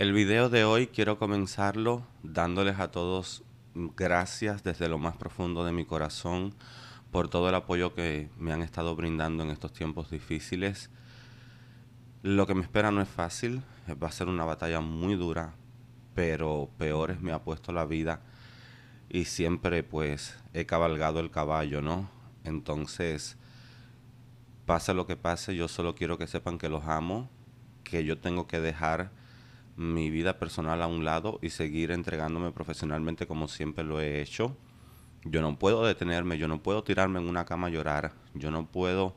El video de hoy quiero comenzarlo dándoles a todos gracias desde lo más profundo de mi corazón por todo el apoyo que me han estado brindando en estos tiempos difíciles. Lo que me espera no es fácil, va a ser una batalla muy dura, pero peores me ha puesto la vida y siempre pues he cabalgado el caballo, ¿no? Entonces, pase lo que pase, yo solo quiero que sepan que los amo, que yo tengo que dejar mi vida personal a un lado y seguir entregándome profesionalmente como siempre lo he hecho. Yo no puedo detenerme, yo no puedo tirarme en una cama a llorar, yo no puedo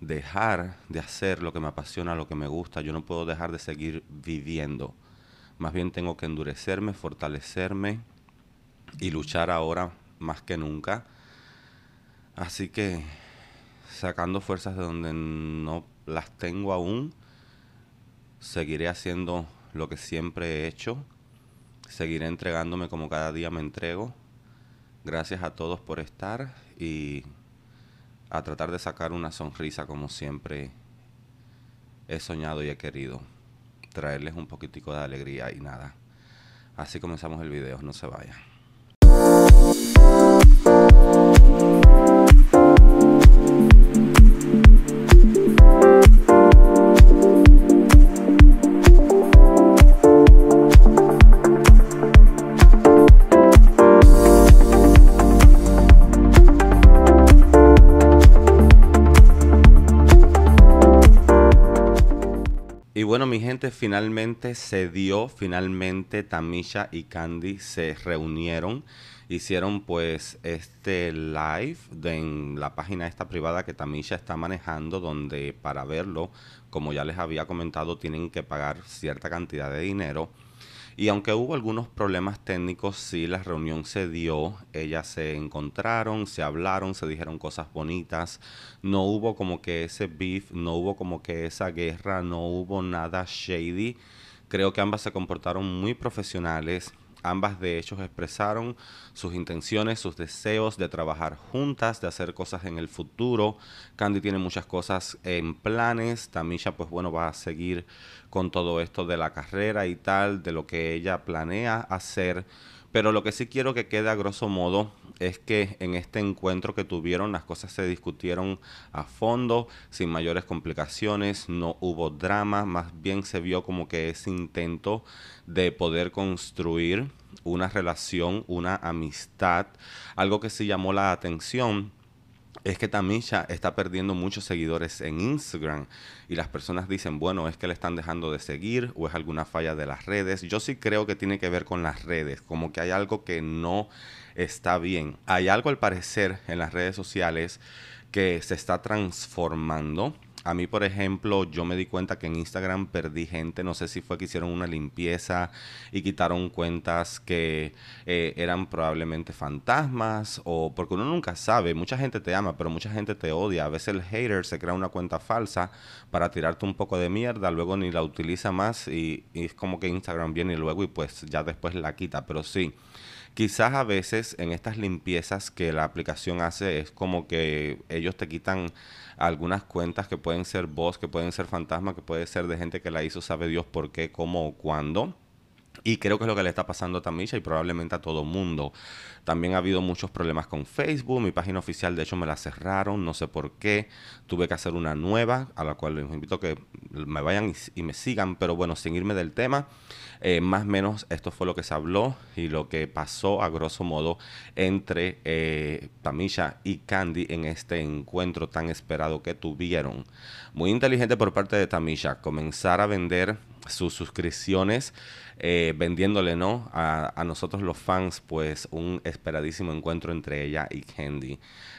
dejar de hacer lo que me apasiona, lo que me gusta, yo no puedo dejar de seguir viviendo. Más bien tengo que endurecerme, fortalecerme y luchar ahora más que nunca. Así que sacando fuerzas de donde no las tengo aún, seguiré haciendo lo que siempre he hecho. Seguiré entregándome como cada día me entrego. Gracias a todos por estar y a tratar de sacar una sonrisa como siempre he soñado y he querido. Traerles un poquitico de alegría y nada. Así comenzamos el video, no se vayan. bueno, mi gente, finalmente se dio, finalmente Tamisha y Candy se reunieron, hicieron pues este live de, en la página esta privada que Tamisha está manejando, donde para verlo, como ya les había comentado, tienen que pagar cierta cantidad de dinero. Y aunque hubo algunos problemas técnicos, sí, la reunión se dio, ellas se encontraron, se hablaron, se dijeron cosas bonitas, no hubo como que ese beef, no hubo como que esa guerra, no hubo nada shady. Creo que ambas se comportaron muy profesionales Ambas de ellos expresaron sus intenciones, sus deseos de trabajar juntas, de hacer cosas en el futuro. Candy tiene muchas cosas en planes. Tamisha, pues bueno, va a seguir con todo esto de la carrera y tal, de lo que ella planea hacer. Pero lo que sí quiero que quede a grosso modo es que en este encuentro que tuvieron las cosas se discutieron a fondo, sin mayores complicaciones, no hubo drama, más bien se vio como que ese intento de poder construir una relación, una amistad, algo que sí llamó la atención es que Tamisha está perdiendo muchos seguidores en Instagram y las personas dicen, bueno, es que le están dejando de seguir o es alguna falla de las redes. Yo sí creo que tiene que ver con las redes, como que hay algo que no está bien. Hay algo al parecer en las redes sociales que se está transformando. A mí, por ejemplo, yo me di cuenta que en Instagram perdí gente, no sé si fue que hicieron una limpieza y quitaron cuentas que eh, eran probablemente fantasmas o porque uno nunca sabe, mucha gente te ama, pero mucha gente te odia. A veces el hater se crea una cuenta falsa para tirarte un poco de mierda, luego ni la utiliza más y, es como que Instagram viene luego y pues ya después la quita, pero sí. Quizás a veces en estas limpiezas que la aplicación hace es como que ellos te quitan algunas cuentas que pueden ser vos, que pueden ser fantasma, que puede ser de gente que la hizo, sabe Dios por qué, cómo o cuándo. Y creo que es lo que le está pasando a Tamisha y probablemente a todo mundo. También ha habido muchos problemas con Facebook. Mi página oficial, de hecho, me la cerraron. No sé por qué. Tuve que hacer una nueva, a la cual les invito a que me vayan y, me sigan. Pero bueno, sin irme del tema, eh, más o menos esto fue lo que se habló y lo que pasó a grosso modo entre eh, Tamisha y Candy en este encuentro tan esperado que tuvieron. Muy inteligente por parte de Tamisha comenzar a vender sus suscripciones, eh, vendiéndole ¿no? A, a, nosotros los fans, pues un esperadísimo encuentro entre ella y Candy.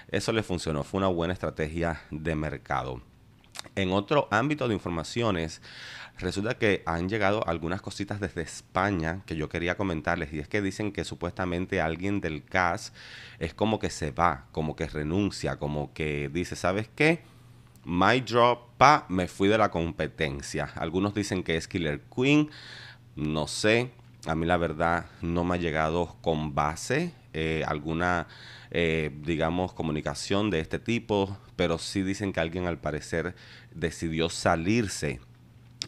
Eso le funcionó, fue una buena estrategia de mercado. En otro ámbito de informaciones, resulta que han llegado algunas cositas desde España que yo quería comentarles y es que dicen que supuestamente alguien del CAS es como que se va, como que renuncia, como que dice, ¿sabes qué? My Drop, pa, me fui de la competencia. Algunos dicen que es Killer Queen, no sé. A mí la verdad no me ha llegado con base eh, alguna, eh, digamos, comunicación de este tipo, pero sí dicen que alguien al parecer decidió salirse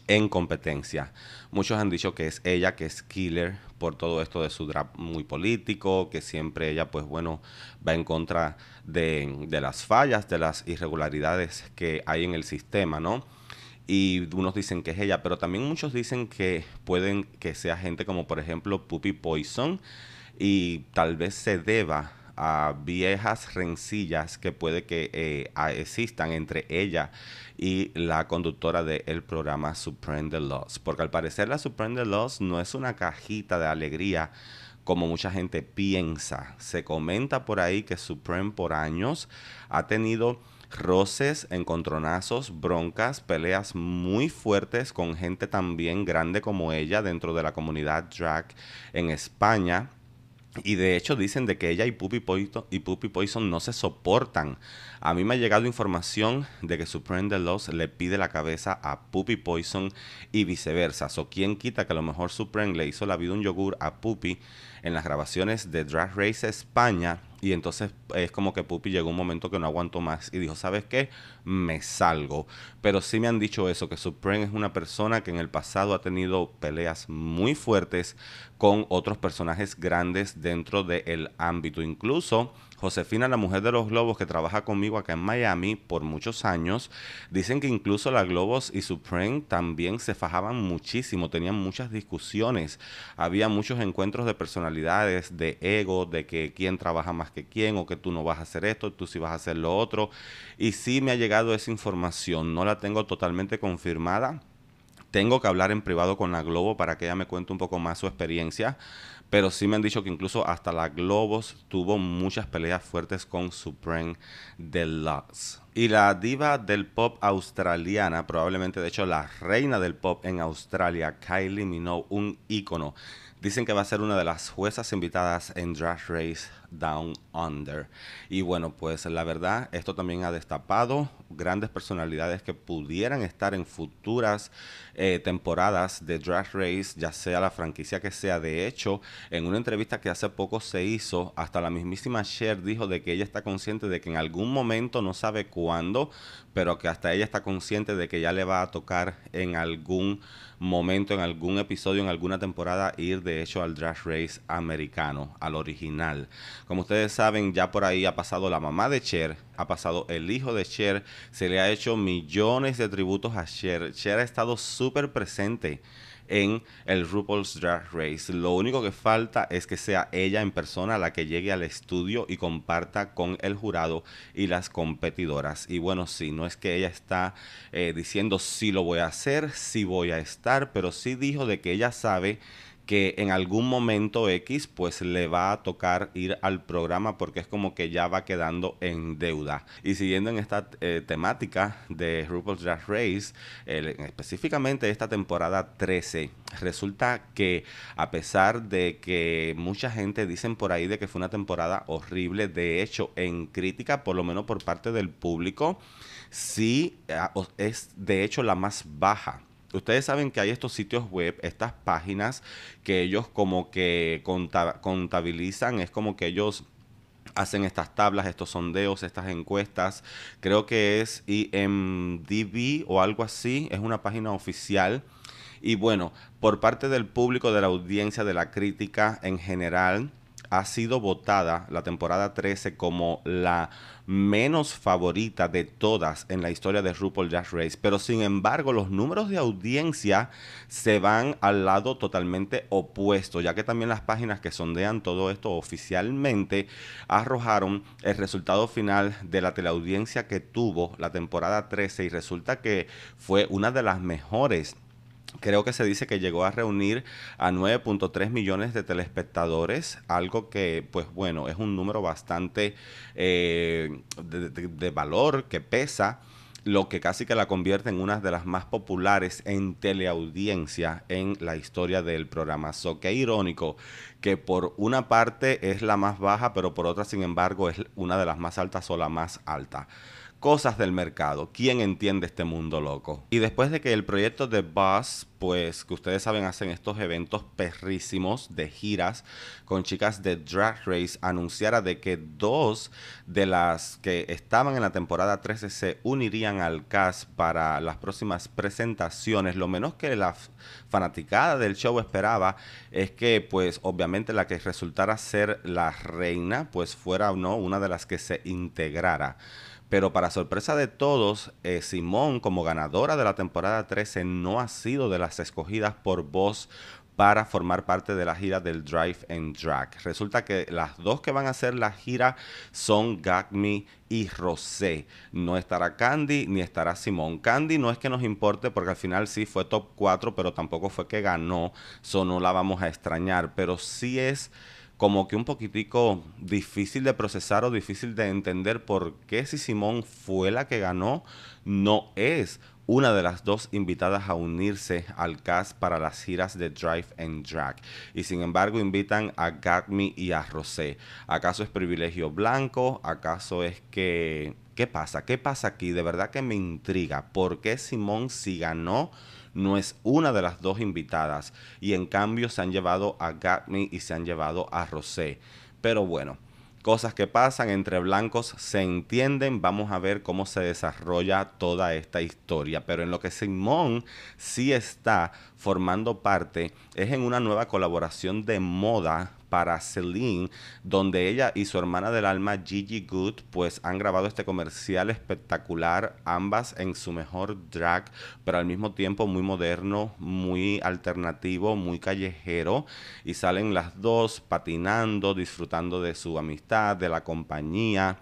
en competencia. Muchos han dicho que es ella, que es Killer, por todo esto de su draft muy político, que siempre ella, pues bueno, va en contra de, de las fallas, de las irregularidades que hay en el sistema, ¿no? y unos dicen que es ella, pero también muchos dicen que pueden que sea gente como por ejemplo Puppy Poison y tal vez se deba a viejas rencillas que puede que eh, existan entre ella y la conductora del programa Supreme Lost. Porque al parecer la Supreme los no es una cajita de alegría como mucha gente piensa. Se comenta por ahí que Supreme por años ha tenido roces, encontronazos, broncas, peleas muy fuertes con gente también grande como ella dentro de la comunidad drag en España. Y de hecho dicen de que ella y Puppy Poison, y Puppy Poison no se soportan. A mí me ha llegado información de que Supreme Lost le pide la cabeza a Puppy Poison y viceversa. O so, quita que a lo mejor Supreme le hizo la vida un yogur a Puppy en las grabaciones de Drag Race España y entonces es como que Pupi llegó un momento que no aguantó más y dijo, ¿sabes qué? Me salgo. Pero sí me han dicho eso, que Supreme es una persona que en el pasado ha tenido peleas muy fuertes con otros personajes grandes dentro del ámbito. Incluso Josefina, la mujer de los Globos, que trabaja conmigo acá en Miami por muchos años, dicen que incluso la Globos y Supreme también se fajaban muchísimo, tenían muchas discusiones, había muchos encuentros de personalidades, de ego, de que quién trabaja más que quién, o que tú no vas a hacer esto, tú sí vas a hacer lo otro. Y sí me ha llegado esa información, no la tengo totalmente confirmada tengo que hablar en privado con la Globo para que ella me cuente un poco más su experiencia. Pero sí me han dicho que incluso hasta la Globos tuvo muchas peleas fuertes con Supreme Deluxe. Y la diva del pop australiana, probablemente de hecho la reina del pop en Australia, Kylie Minogue, un ícono. Dicen que va a ser una de las juezas invitadas en Drag Race Down Under. Y bueno, pues la verdad, esto también ha destapado grandes personalidades que pudieran estar en futuras eh, temporadas de Drag Race, ya sea la franquicia que sea. De hecho, en una entrevista que hace poco se hizo, hasta la mismísima Cher dijo de que ella está consciente de que en algún momento, no sabe cuándo, pero que hasta ella está consciente de que ya le va a tocar en algún momento, en algún episodio, en alguna temporada, ir de hecho al Drag Race americano, al original. Como ustedes saben, ya por ahí ha pasado la mamá de Cher, ha pasado el hijo de Cher, se le ha hecho millones de tributos a Cher. Cher ha estado súper presente en el RuPaul's Drag Race. Lo único que falta es que sea ella en persona la que llegue al estudio y comparta con el jurado y las competidoras. Y bueno, sí, no es que ella está eh, diciendo si sí lo voy a hacer, si sí voy a estar, pero sí dijo de que ella sabe que en algún momento X pues le va a tocar ir al programa porque es como que ya va quedando en deuda. Y siguiendo en esta eh, temática de RuPaul's Drag Race, específicamente esta temporada 13, resulta que a pesar de que mucha gente dicen por ahí de que fue una temporada horrible, de hecho en crítica, por lo menos por parte del público, sí eh, es de hecho la más baja Ustedes saben que hay estos sitios web, estas páginas que ellos como que contabilizan, es como que ellos hacen estas tablas, estos sondeos, estas encuestas. Creo que es IMDB o algo así, es una página oficial. Y bueno, por parte del público, de la audiencia, de la crítica en general, ha sido votada la temporada 13 como la menos favorita de todas en la historia de RuPaul Jazz Race, pero sin embargo los números de audiencia se van al lado totalmente opuesto, ya que también las páginas que sondean todo esto oficialmente arrojaron el resultado final de la teleaudiencia que tuvo la temporada 13 y resulta que fue una de las mejores creo que se dice que llegó a reunir a 9.3 millones de telespectadores, algo que, pues bueno, es un número bastante eh, de, valor, que pesa lo que casi que la convierte en una de las más populares en teleaudiencia en la historia del programa. So, que irónico que por una parte es la más baja, pero por otra, sin embargo, es una de las más altas o la más alta cosas del mercado. ¿Quién entiende este mundo loco? Y después de que el proyecto de Buzz, pues que ustedes saben, hacen estos eventos perrísimos de giras con chicas de Drag Race, anunciara de que dos de las que estaban en la temporada 13 se unirían al cast para las próximas presentaciones. Lo menos que la fanaticada del show esperaba es que, pues obviamente la que resultara ser la reina, pues fuera o no una de las que se integrara. Pero para sorpresa de todos, eh, Simón como ganadora de la temporada 13 no ha sido de las escogidas por voz para formar parte de la gira del Drive and Drag. Resulta que las dos que van a hacer la gira son Gagme y Rosé. No estará Candy ni estará Simón. Candy no es que nos importe porque al final sí fue top 4, pero tampoco fue que ganó, Eso no la vamos a extrañar, pero sí es como que un poquitico difícil de procesar o difícil de entender por qué si Simón fue la que ganó, no es una de las dos invitadas a unirse al cast para las giras de Drive and Drag. Y sin embargo invitan a Gatmi y a Rosé. ¿Acaso es privilegio blanco? ¿Acaso es que... ¿Qué pasa? ¿Qué pasa aquí? De verdad que me intriga. ¿Por qué Simón si ganó? no es una de las dos invitadas y en cambio se han llevado a Gatney y se han llevado a Rosé. Pero bueno, cosas que pasan entre blancos se entienden. Vamos a ver cómo se desarrolla toda esta historia. Pero en lo que Simón sí está formando parte es en una nueva colaboración de moda para Celine, donde ella y su hermana del alma Gigi Good pues han grabado este comercial espectacular, ambas en su mejor drag, pero al mismo tiempo muy moderno, muy alternativo, muy callejero y salen las dos patinando, disfrutando de su amistad, de la compañía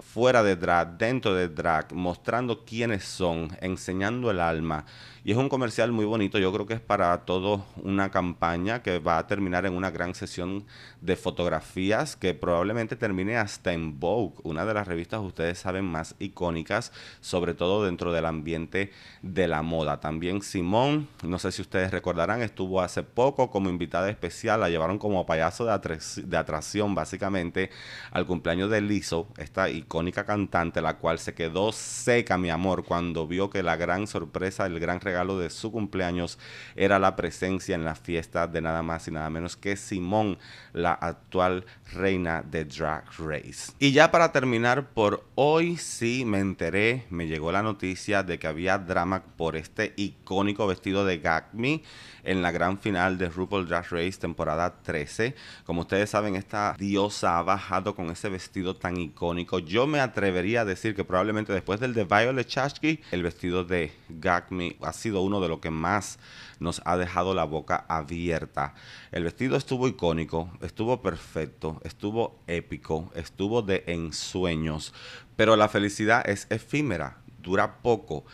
fuera de drag, dentro de drag, mostrando quiénes son, enseñando el alma. Y es un comercial muy bonito, yo creo que es para todos una campaña que va a terminar en una gran sesión de fotografías que probablemente termine hasta en Vogue, una de las revistas que ustedes saben más icónicas, sobre todo dentro del ambiente de la moda. También Simón, no sé si ustedes recordarán, estuvo hace poco como invitada especial, la llevaron como payaso de, atracción básicamente al cumpleaños de Lizzo, esta icónica cantante, la cual se quedó seca, mi amor, cuando vio que la gran sorpresa, el gran regalo lo de su cumpleaños era la presencia en la fiesta de nada más y nada menos que Simón, la actual reina de Drag Race. Y ya para terminar, por hoy sí me enteré, me llegó la noticia de que había drama por este icónico vestido de Gagme en la gran final de RuPaul Drag Race temporada 13. Como ustedes saben, esta diosa ha bajado con ese vestido tan icónico. Yo me atrevería a decir que probablemente después del de Violet Chachki, el vestido de Gagme ha sido uno de los que más nos ha dejado la boca abierta. El vestido estuvo icónico, estuvo perfecto, estuvo épico, estuvo de ensueños, pero la felicidad es efímera, dura poco.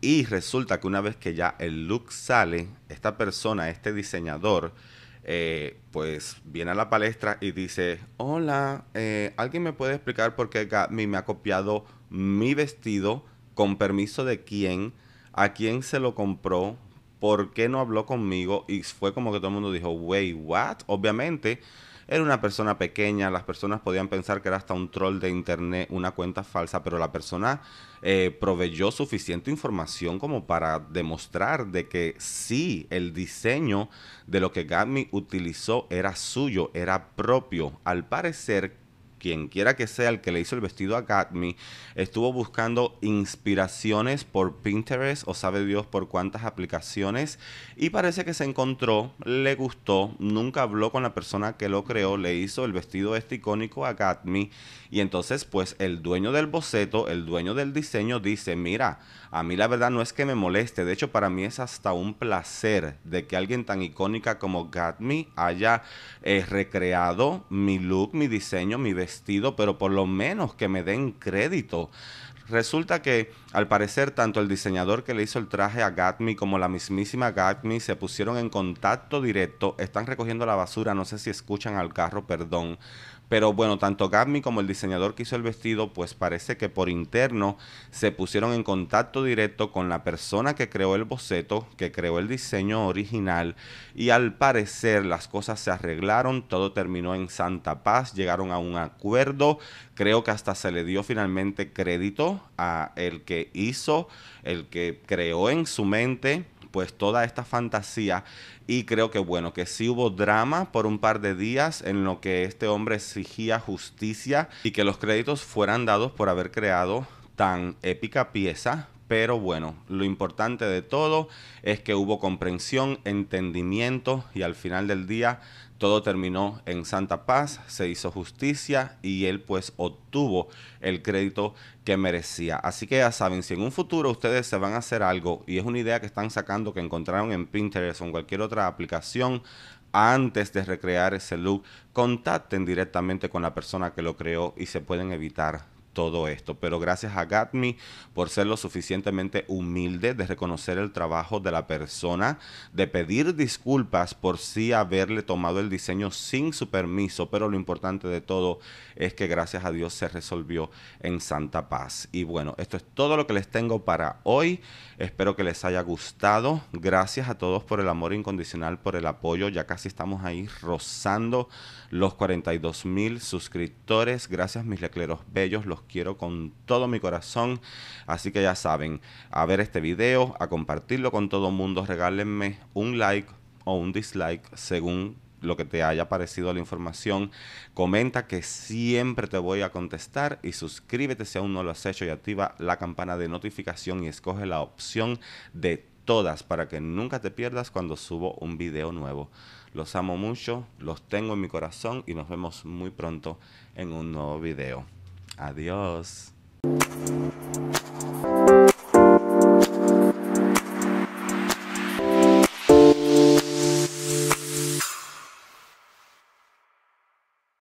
Y resulta que una vez que ya el look sale, esta persona, este diseñador, eh, pues viene a la palestra y dice, hola, eh, ¿alguien me puede explicar por qué me ha copiado mi vestido? ¿Con permiso de quién? a quién se lo compró, por qué no habló conmigo y fue como que todo el mundo dijo, Way, what? Obviamente era una persona pequeña, las personas podían pensar que era hasta un troll de internet, una cuenta falsa, pero la persona eh, proveyó suficiente información como para demostrar de que sí, el diseño de lo que gabby utilizó era suyo, era propio. Al parecer, quien quiera que sea el que le hizo el vestido a Me. estuvo buscando inspiraciones por Pinterest o sabe Dios por cuántas aplicaciones y parece que se encontró, le gustó, nunca habló con la persona que lo creó, le hizo el vestido este icónico a Me. y entonces pues el dueño del boceto, el dueño del diseño dice, mira, a mí la verdad no es que me moleste, de hecho para mí es hasta un placer de que alguien tan icónica como Me. haya eh, recreado mi look, mi diseño, mi vestido pero por lo menos que me den crédito. Resulta que, al parecer, tanto el diseñador que le hizo el traje a Gatmi como la mismísima Gatmi se pusieron en contacto directo. Están recogiendo la basura, no sé si escuchan al carro, perdón pero bueno, tanto Gabmi como el diseñador que hizo el vestido, pues parece que por interno se pusieron en contacto directo con la persona que creó el boceto, que creó el diseño original, y al parecer las cosas se arreglaron, todo terminó en Santa Paz, llegaron a un acuerdo, creo que hasta se le dio finalmente crédito a el que hizo, el que creó en su mente pues toda esta fantasía y creo que bueno, que sí hubo drama por un par de días en lo que este hombre exigía justicia y que los créditos fueran dados por haber creado tan épica pieza pero bueno, lo importante de todo es que hubo comprensión, entendimiento y al final del día todo terminó en santa paz, se hizo justicia y él pues obtuvo el crédito que merecía. Así que ya saben, si en un futuro ustedes se van a hacer algo y es una idea que están sacando que encontraron en Pinterest o en cualquier otra aplicación, antes de recrear ese look, contacten directamente con la persona que lo creó y se pueden evitar todo esto. Pero gracias a Gatmi por ser lo suficientemente humilde de reconocer el trabajo de la persona, de pedir disculpas por sí haberle tomado el diseño sin su permiso, pero lo importante de todo es que gracias a Dios se resolvió en santa paz. Y bueno, esto es todo lo que les tengo para hoy. Espero que les haya gustado. Gracias a todos por el amor incondicional, por el apoyo. Ya casi estamos ahí rozando los 42 mil suscriptores. Gracias mis lecleros bellos, los quiero con todo mi corazón. Así que ya saben, a ver este video, a compartirlo con todo el mundo, regálenme un like o un dislike según lo que te haya parecido la información. Comenta que siempre te voy a contestar y suscríbete si aún no lo has hecho y activa la campana de notificación y escoge la opción de todas para que nunca te pierdas cuando subo un video nuevo. Los amo mucho, los tengo en mi corazón y nos vemos muy pronto en un nuevo video. Adiós.